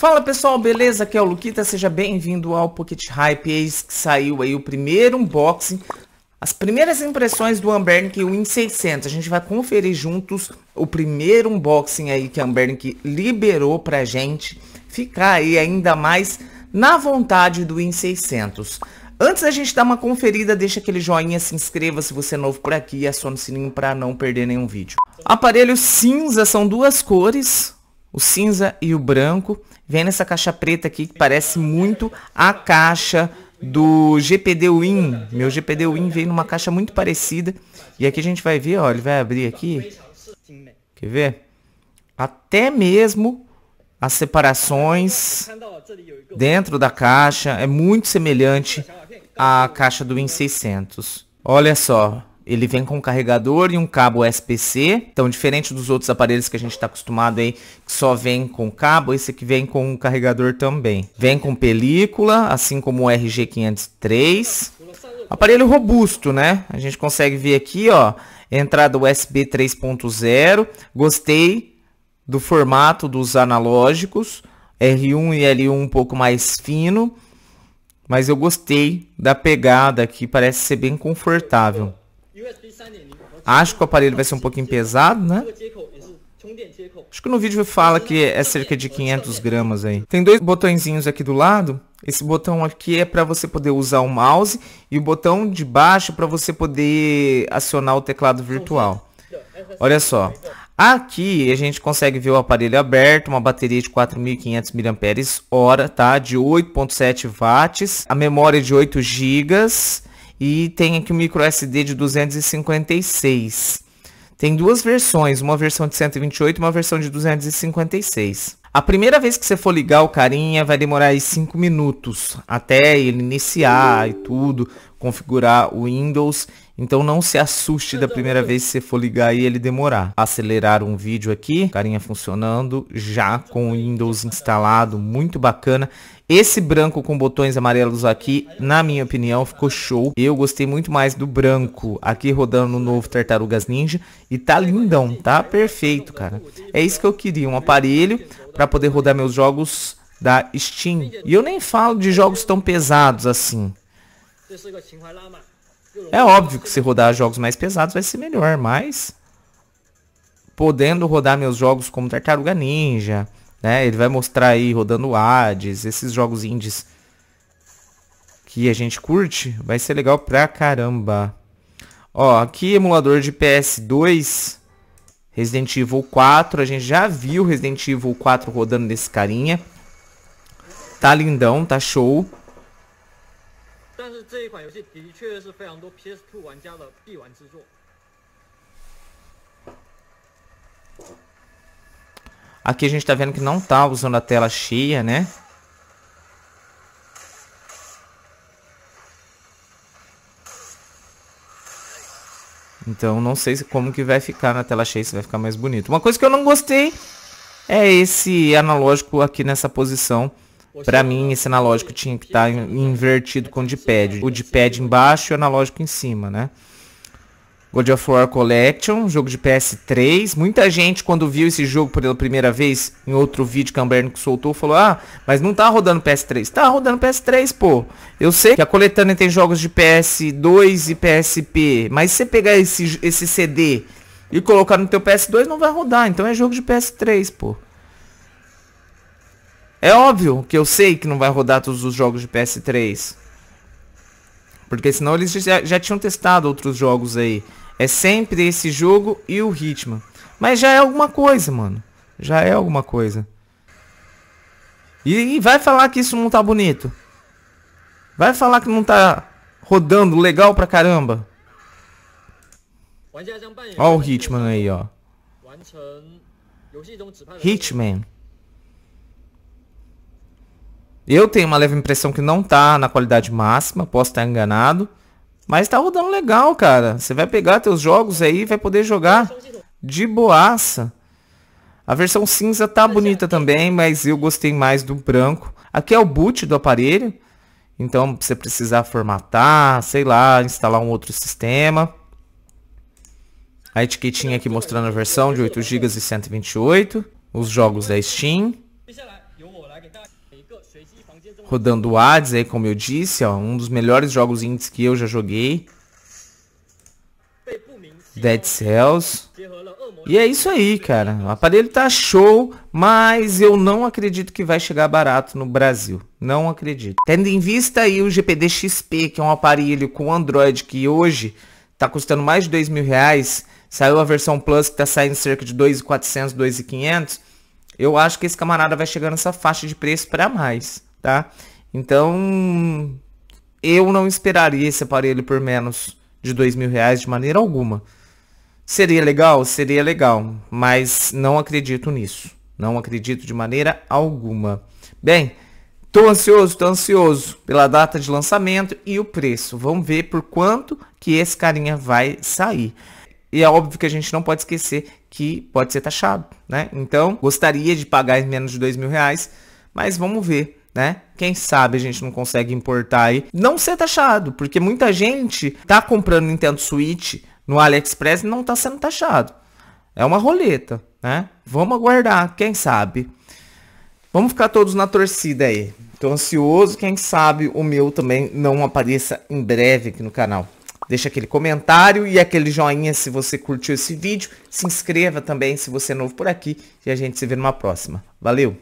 Fala pessoal, beleza? Aqui é o Luquita, seja bem-vindo ao Pocket Hype. Eis que saiu aí o primeiro unboxing, as primeiras impressões do Ambernic Win 600. A gente vai conferir juntos o primeiro unboxing aí que a Ambernic liberou pra gente ficar aí ainda mais na vontade do Win 600. Antes da gente dar uma conferida, deixa aquele joinha, se inscreva se você é novo por aqui e aciona o sininho para não perder nenhum vídeo. Aparelho cinza são duas cores, o cinza e o branco. Vem nessa caixa preta aqui que parece muito a caixa do GPD Win. Meu GPD Win veio numa caixa muito parecida. E aqui a gente vai ver, ó, ele vai abrir aqui. Quer ver? Até mesmo as separações dentro da caixa é muito semelhante à caixa do Win 600. Olha só, ele vem com um carregador e um cabo USB-C. Então, diferente dos outros aparelhos que a gente está acostumado aí, que só vem com cabo, esse aqui vem com um carregador também. Vem com película, assim como o RG503. Aparelho robusto, né? A gente consegue ver aqui, ó, entrada USB 3.0. Gostei do formato dos analógicos. R1 e L1 um pouco mais fino. Mas eu gostei da pegada aqui, parece ser bem confortável. Acho que o aparelho vai ser um pouquinho pesado, né? Acho que no vídeo fala que é cerca de 500 gramas aí. Tem dois botõezinhos aqui do lado. Esse botão aqui é para você poder usar o mouse e o botão de baixo para você poder acionar o teclado virtual. Olha só. Aqui a gente consegue ver o aparelho aberto, uma bateria de 4.500 mAh, tá? De 8.7 watts, a memória é de 8 GB, e tem aqui o micro SD de 256. Tem duas versões, uma versão de 128 e uma versão de 256. A primeira vez que você for ligar o carinha vai demorar aí 5 minutos até ele iniciar e tudo, configurar o Windows. Então não se assuste da primeira vez se você for ligar e ele demorar. Acelerar um vídeo aqui, carinha funcionando, já com o Windows instalado, muito bacana. Esse branco com botões amarelos aqui, na minha opinião, ficou show. Eu gostei muito mais do branco aqui rodando no novo Tartarugas Ninja. E tá lindão, tá perfeito, cara. É isso que eu queria, um aparelho para poder rodar meus jogos da Steam. E eu nem falo de jogos tão pesados assim. É óbvio que se rodar jogos mais pesados vai ser melhor, mas podendo rodar meus jogos como Tartaruga Ninja, né? Ele vai mostrar aí rodando Hades, esses jogos indies que a gente curte, vai ser legal pra caramba. Ó, aqui emulador de PS2, Resident Evil 4, a gente já viu Resident Evil 4 rodando nesse carinha. Tá lindão, tá show. 但是这一款游戏的确是非常多 PS2 玩家的必玩之作。Aqui a gente está vendo que não está usando a tela cheia, né? Então não sei como que vai ficar na tela cheia, se vai ficar mais bonito. Uma coisa que eu não gostei é esse analógico aqui nessa posição para mim, esse analógico tinha que estar tá invertido com o D-pad. O D-pad embaixo e o analógico em cima, né? God of War Collection, jogo de PS3. Muita gente, quando viu esse jogo pela primeira vez, em outro vídeo que a Ambernic soltou, falou, ah, mas não tá rodando PS3. Tá rodando PS3, pô. Eu sei que a coletânea tem jogos de PS2 e PSP, mas se você pegar esse, esse CD e colocar no teu PS2, não vai rodar. Então é jogo de PS3, pô. É óbvio que eu sei que não vai rodar todos os jogos de PS3. Porque senão eles já, já tinham testado outros jogos aí. É sempre esse jogo e o Hitman. Mas já é alguma coisa, mano. Já é alguma coisa. E, e vai falar que isso não tá bonito. Vai falar que não tá rodando legal pra caramba. Olha o Hitman aí, ó. Hitman. Eu tenho uma leve impressão que não tá na qualidade máxima, posso estar enganado. Mas tá rodando legal, cara. Você vai pegar teus jogos aí e vai poder jogar de boaça. A versão cinza tá bonita também, mas eu gostei mais do branco. Aqui é o boot do aparelho. Então, você precisar formatar, sei lá, instalar um outro sistema. A etiquetinha aqui mostrando a versão de 8 GB e 128. Os jogos da Steam rodando o Hades aí, como eu disse, ó, um dos melhores jogos indies que eu já joguei. Dead Cells. E é isso aí, cara. O aparelho tá show, mas eu não acredito que vai chegar barato no Brasil. Não acredito. Tendo em vista aí o GPD XP, que é um aparelho com Android que hoje tá custando mais de 2 mil reais, saiu a versão Plus que tá saindo cerca de 2.400, 2.500, eu acho que esse camarada vai chegar nessa faixa de preço para mais, tá? Então, eu não esperaria esse aparelho por menos de dois mil reais de maneira alguma. Seria legal? Seria legal, mas não acredito nisso. Não acredito de maneira alguma. Bem, tô ansioso, tô ansioso pela data de lançamento e o preço. Vamos ver por quanto que esse carinha vai sair. E é óbvio que a gente não pode esquecer que pode ser taxado, né? Então, gostaria de pagar menos de dois mil reais, mas vamos ver né? Quem sabe a gente não consegue importar aí, não ser taxado, porque muita gente tá comprando Nintendo Switch no AliExpress e não tá sendo taxado. É uma roleta, né? Vamos aguardar, quem sabe. Vamos ficar todos na torcida aí. Tô ansioso, quem sabe o meu também não apareça em breve aqui no canal. Deixa aquele comentário e aquele joinha se você curtiu esse vídeo. Se inscreva também se você é novo por aqui. E a gente se vê numa próxima. Valeu!